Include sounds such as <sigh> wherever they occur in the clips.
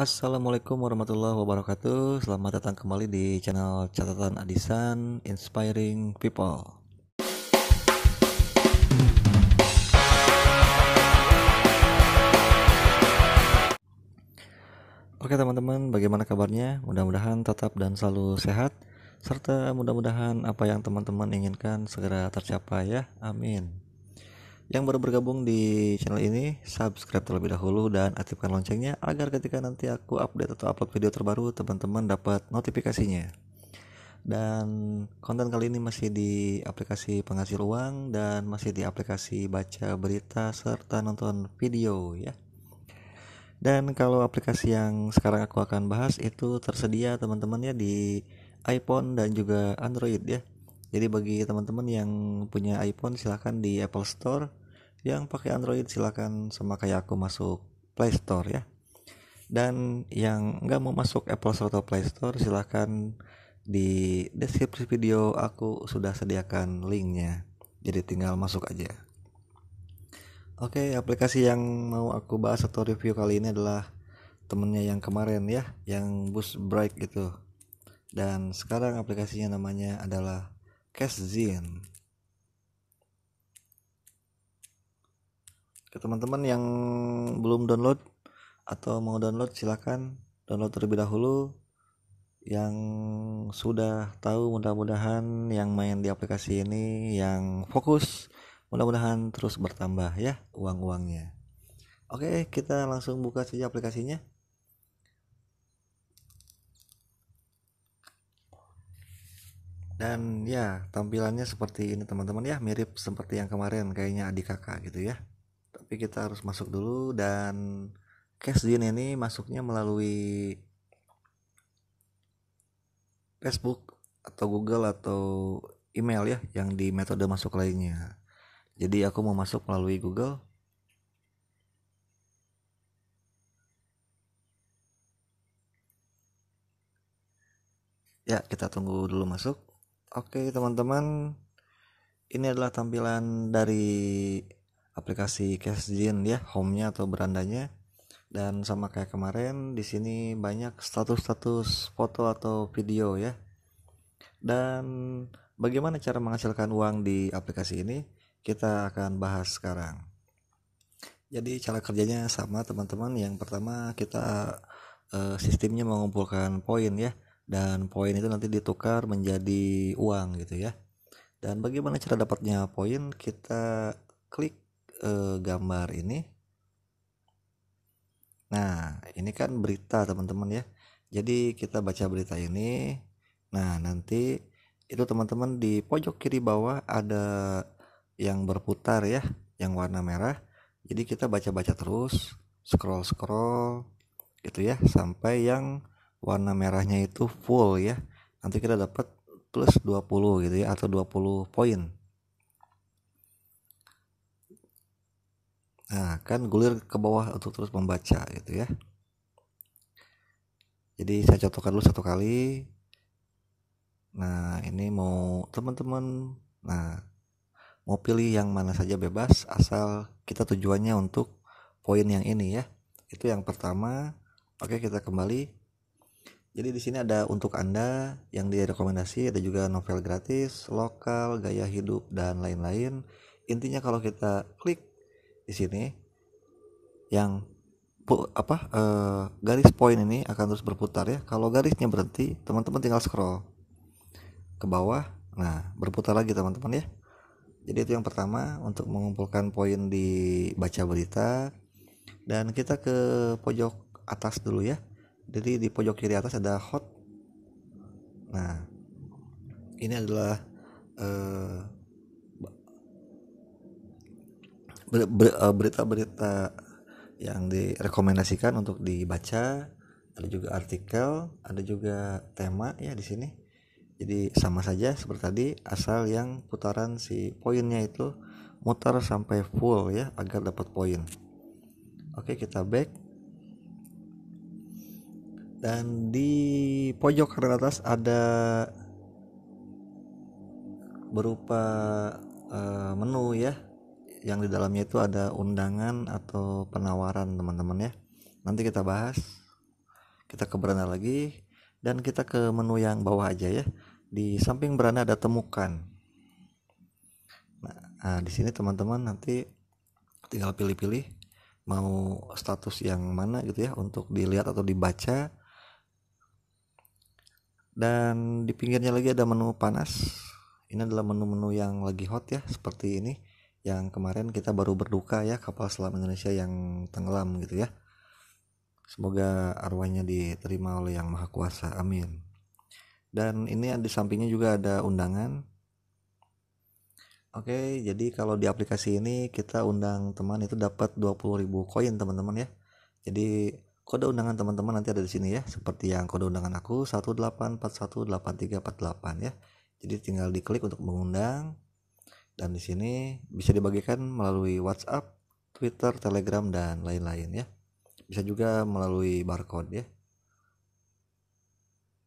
Assalamualaikum warahmatullahi wabarakatuh Selamat datang kembali di channel catatan Adisan Inspiring People Oke teman-teman bagaimana kabarnya? Mudah-mudahan tetap dan selalu sehat Serta mudah-mudahan apa yang teman-teman inginkan segera tercapai ya Amin yang baru bergabung di channel ini, subscribe terlebih dahulu dan aktifkan loncengnya agar ketika nanti aku update atau upload video terbaru, teman-teman dapat notifikasinya. Dan konten kali ini masih di aplikasi penghasil uang dan masih di aplikasi baca berita serta nonton video ya. Dan kalau aplikasi yang sekarang aku akan bahas itu tersedia teman-teman ya di iPhone dan juga Android ya. Jadi bagi teman-teman yang punya iPhone silahkan di Apple Store yang pakai Android silahkan sama kayak aku masuk Play Store ya dan yang nggak mau masuk Apple Store atau Play Store silahkan di deskripsi video aku sudah sediakan linknya jadi tinggal masuk aja Oke aplikasi yang mau aku bahas atau review kali ini adalah temennya yang kemarin ya yang bus break gitu dan sekarang aplikasinya namanya adalah Zine. ke teman-teman yang belum download atau mau download silahkan download terlebih dahulu yang sudah tahu mudah-mudahan yang main di aplikasi ini yang fokus mudah-mudahan terus bertambah ya uang-uangnya oke kita langsung buka saja aplikasinya dan ya tampilannya seperti ini teman-teman ya mirip seperti yang kemarin kayaknya adik kakak gitu ya tapi kita harus masuk dulu dan cash gin ini masuknya melalui Facebook atau Google atau email ya yang di metode masuk lainnya. Jadi aku mau masuk melalui Google. Ya, kita tunggu dulu masuk. Oke, teman-teman. Ini adalah tampilan dari aplikasi CashGen ya home-nya atau berandanya dan sama kayak kemarin di sini banyak status-status foto atau video ya dan bagaimana cara menghasilkan uang di aplikasi ini kita akan bahas sekarang jadi cara kerjanya sama teman-teman yang pertama kita eh, sistemnya mengumpulkan poin ya dan poin itu nanti ditukar menjadi uang gitu ya dan bagaimana cara dapatnya poin kita klik eh, gambar ini nah ini kan berita teman-teman ya jadi kita baca berita ini nah nanti itu teman-teman di pojok kiri bawah ada yang berputar ya yang warna merah jadi kita baca-baca terus scroll scroll gitu ya sampai yang warna merahnya itu full ya nanti kita dapat plus 20 gitu ya atau 20 poin Nah, kan gulir ke bawah untuk terus membaca gitu ya. Jadi saya contohkan dulu satu kali. Nah, ini mau teman-teman nah mau pilih yang mana saja bebas asal kita tujuannya untuk poin yang ini ya. Itu yang pertama. Oke, kita kembali. Jadi di sini ada untuk Anda yang direkomendasi, ada juga novel gratis, lokal, gaya hidup dan lain-lain. Intinya kalau kita klik di sini yang apa uh, garis poin ini akan terus berputar ya. Kalau garisnya berhenti, teman-teman tinggal scroll ke bawah. Nah, berputar lagi teman-teman ya. Jadi itu yang pertama untuk mengumpulkan poin di baca berita. Dan kita ke pojok atas dulu ya. Jadi di pojok kiri atas ada hot. Nah, ini adalah uh, Eh, berita-berita yang direkomendasikan untuk dibaca ada juga artikel ada juga tema ya di sini jadi sama saja seperti tadi asal yang putaran si poinnya itu mutar sampai full ya agar dapat poin oke kita back dan di pojok kanan atas ada berupa uh, menu ya yang di dalamnya itu ada undangan atau penawaran teman-teman ya nanti kita bahas kita ke beranda lagi dan kita ke menu yang bawah aja ya di samping beranda ada temukan nah, nah di sini teman-teman nanti tinggal pilih-pilih mau status yang mana gitu ya untuk dilihat atau dibaca dan di pinggirnya lagi ada menu panas ini adalah menu-menu yang lagi hot ya seperti ini yang kemarin kita baru berduka ya kapal selam Indonesia yang tenggelam gitu ya. Semoga arwahnya diterima oleh Yang Maha Kuasa. Amin. Dan ini di sampingnya juga ada undangan. Oke, jadi kalau di aplikasi ini kita undang teman itu dapat 20.000 koin teman-teman ya. Jadi kode undangan teman-teman nanti ada di sini ya, seperti yang kode undangan aku 18418348 ya. Jadi tinggal diklik untuk mengundang dan di sini bisa dibagikan melalui WhatsApp, Twitter, Telegram dan lain-lain ya. Bisa juga melalui barcode ya.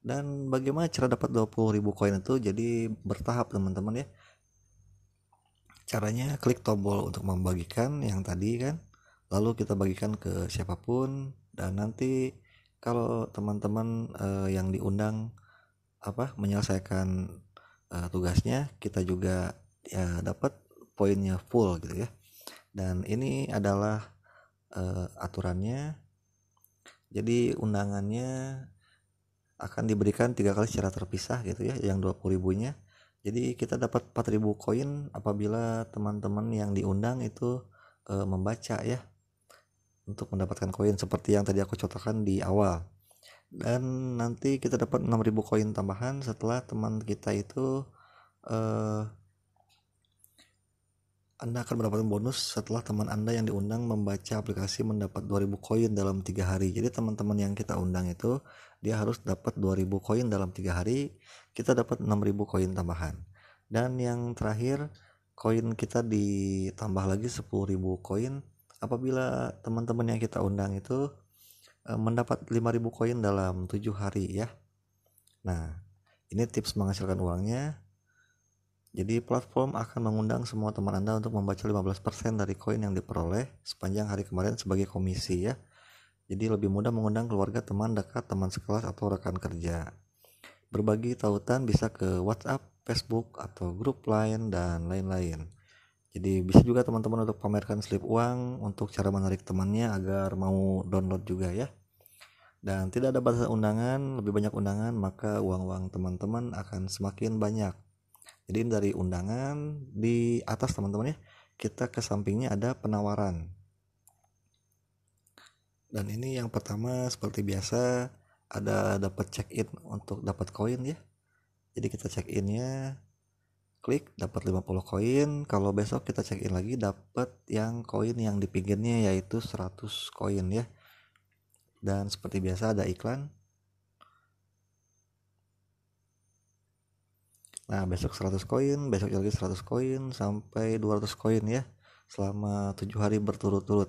Dan bagaimana cara dapat 20.000 koin itu? Jadi bertahap teman-teman ya. Caranya klik tombol untuk membagikan yang tadi kan. Lalu kita bagikan ke siapapun dan nanti kalau teman-teman eh, yang diundang apa menyelesaikan eh, tugasnya, kita juga ya dapat poinnya full gitu ya dan ini adalah uh, aturannya jadi undangannya akan diberikan tiga kali secara terpisah gitu ya yang 20 ribunya jadi kita dapat 4000 koin apabila teman-teman yang diundang itu e, membaca ya untuk mendapatkan koin seperti yang tadi aku contohkan di awal dan nanti kita dapat 6000 koin tambahan setelah teman kita itu e, anda akan mendapatkan bonus setelah teman Anda yang diundang membaca aplikasi mendapat 2000 koin dalam tiga hari. Jadi teman-teman yang kita undang itu dia harus dapat 2000 koin dalam tiga hari, kita dapat 6000 koin tambahan. Dan yang terakhir, koin kita ditambah lagi 10.000 koin apabila teman-teman yang kita undang itu eh, mendapat 5.000 koin dalam 7 hari ya. Nah, ini tips menghasilkan uangnya jadi platform akan mengundang semua teman Anda untuk membaca 15% dari koin yang diperoleh sepanjang hari kemarin sebagai komisi ya. Jadi lebih mudah mengundang keluarga teman dekat, teman sekelas atau rekan kerja. Berbagi tautan bisa ke WhatsApp, Facebook atau grup lain dan lain-lain. Jadi bisa juga teman-teman untuk pamerkan slip uang untuk cara menarik temannya agar mau download juga ya. Dan tidak ada batasan undangan, lebih banyak undangan maka uang-uang teman-teman akan semakin banyak jadi dari undangan di atas teman-teman ya kita ke sampingnya ada penawaran dan ini yang pertama seperti biasa ada dapat check in untuk dapat koin ya jadi kita check innya klik dapat 50 koin kalau besok kita check in lagi dapat yang koin yang di pinggirnya yaitu 100 koin ya dan seperti biasa ada iklan Nah, besok 100 koin, besok lagi 100 koin sampai 200 koin ya selama 7 hari berturut-turut.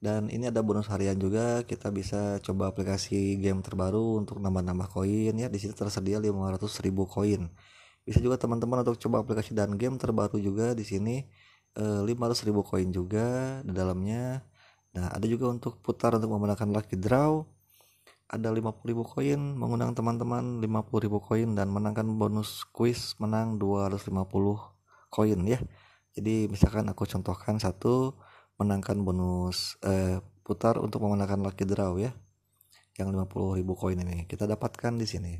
Dan ini ada bonus harian juga, kita bisa coba aplikasi game terbaru untuk nambah-nambah koin ya. Di sini tersedia 500.000 koin. Bisa juga teman-teman untuk coba aplikasi dan game terbaru juga di sini 500.000 eh, koin juga di dalamnya. Nah, ada juga untuk putar untuk memenangkan lucky draw ada 50.000 koin, mengundang teman-teman 50.000 koin dan menangkan bonus quiz menang 250 koin ya. Jadi misalkan aku contohkan satu menangkan bonus eh, putar untuk memenangkan lucky draw ya. Yang 50.000 koin ini kita dapatkan di sini.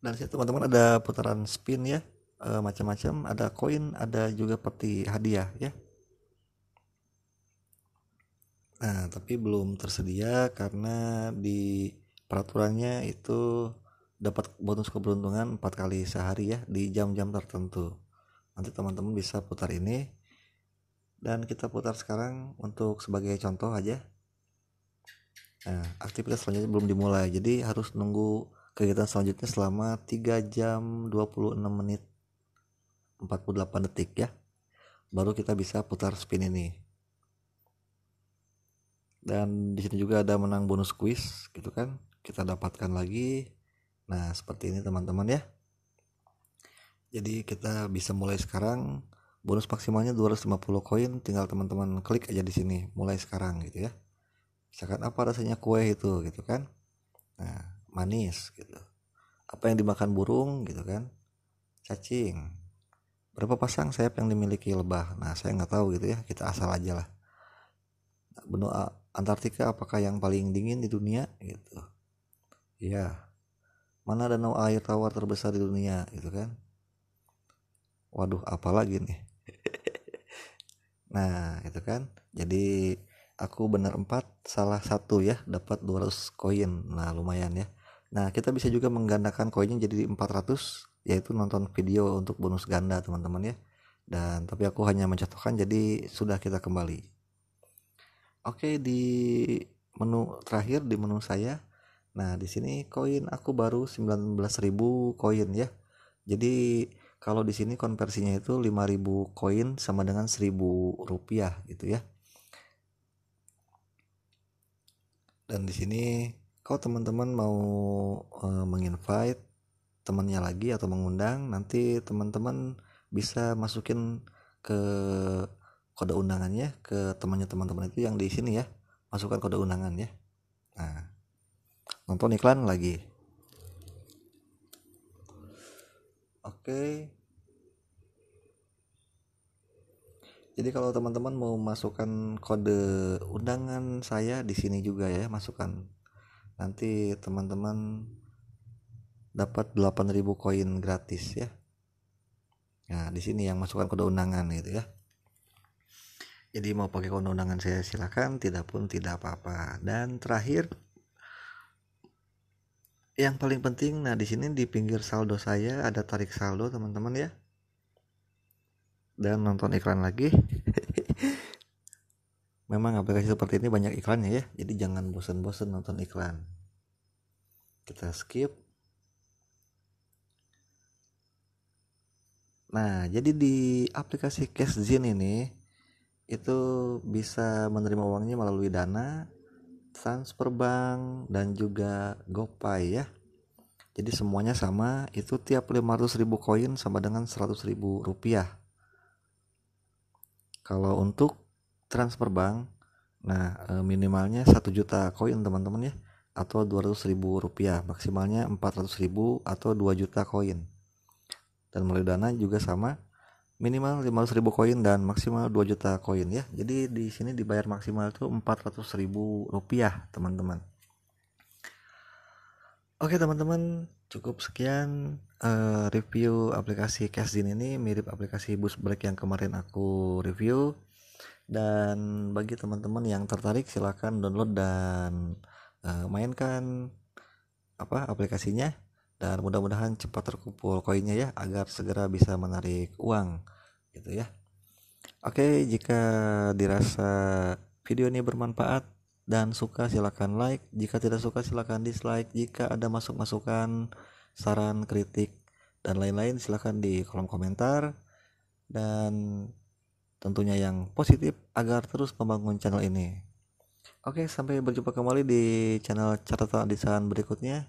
Dan situ teman-teman ada putaran spin ya, e, macam-macam, ada koin, ada juga peti hadiah ya. Nah, tapi belum tersedia karena di peraturannya itu dapat bonus keberuntungan 4 kali sehari ya di jam-jam tertentu. Nanti teman-teman bisa putar ini dan kita putar sekarang untuk sebagai contoh aja. Nah, aktivitas selanjutnya belum dimulai, jadi harus nunggu kegiatan selanjutnya selama 3 jam 26 menit 48 detik ya. Baru kita bisa putar spin ini dan di sini juga ada menang bonus quiz gitu kan kita dapatkan lagi nah seperti ini teman-teman ya jadi kita bisa mulai sekarang bonus maksimalnya 250 koin tinggal teman-teman klik aja di sini mulai sekarang gitu ya misalkan apa rasanya kue itu gitu kan nah manis gitu apa yang dimakan burung gitu kan cacing berapa pasang sayap yang dimiliki lebah nah saya nggak tahu gitu ya kita asal aja lah benua Antartika apakah yang paling dingin di dunia gitu ya mana danau air tawar terbesar di dunia gitu kan waduh apalagi nih nah itu kan jadi aku benar empat salah satu ya dapat 200 koin nah lumayan ya nah kita bisa juga menggandakan koinnya jadi 400 yaitu nonton video untuk bonus ganda teman-teman ya dan tapi aku hanya mencatatkan jadi sudah kita kembali Oke, di menu terakhir di menu saya. Nah, di sini koin aku baru 19.000 koin ya. Jadi kalau di sini konversinya itu 5.000 koin sama dengan 1.000 rupiah gitu ya. Dan di sini kalau teman-teman mau e, menginvite temannya lagi atau mengundang, nanti teman-teman bisa masukin ke kode undangannya ke temannya teman-teman itu yang di sini ya masukkan kode undangan ya nah nonton iklan lagi oke jadi kalau teman-teman mau masukkan kode undangan saya di sini juga ya masukkan nanti teman-teman dapat 8000 koin gratis ya nah di sini yang masukkan kode undangan gitu ya jadi mau pakai undang-undangan saya silakan tidak pun tidak apa-apa dan terakhir yang paling penting nah di sini di pinggir saldo saya ada tarik saldo teman-teman ya dan nonton iklan lagi <laughs> memang aplikasi seperti ini banyak iklannya ya jadi jangan bosan-bosan nonton iklan kita skip nah jadi di aplikasi Cashzin ini itu bisa menerima uangnya melalui Dana, transfer bank dan juga GoPay ya. Jadi semuanya sama, itu tiap ribu koin sama dengan ribu rupiah. Kalau untuk transfer bank, nah e, minimalnya 1 juta koin teman-teman ya atau ribu rupiah, maksimalnya ribu atau 2 juta koin. Dan melalui Dana juga sama, minimal 500 ribu koin dan maksimal 2 juta koin ya jadi di sini dibayar maksimal itu 400 ribu rupiah teman-teman Oke teman-teman cukup sekian uh, review aplikasi Cashzin ini mirip aplikasi Bus Break yang kemarin aku review dan bagi teman-teman yang tertarik silahkan download dan uh, mainkan apa aplikasinya dan mudah-mudahan cepat terkumpul koinnya ya agar segera bisa menarik uang gitu ya oke jika dirasa video ini bermanfaat dan suka silahkan like jika tidak suka silahkan dislike jika ada masuk masukan saran kritik dan lain-lain silahkan di kolom komentar dan tentunya yang positif agar terus membangun channel ini oke sampai berjumpa kembali di channel catatan desain berikutnya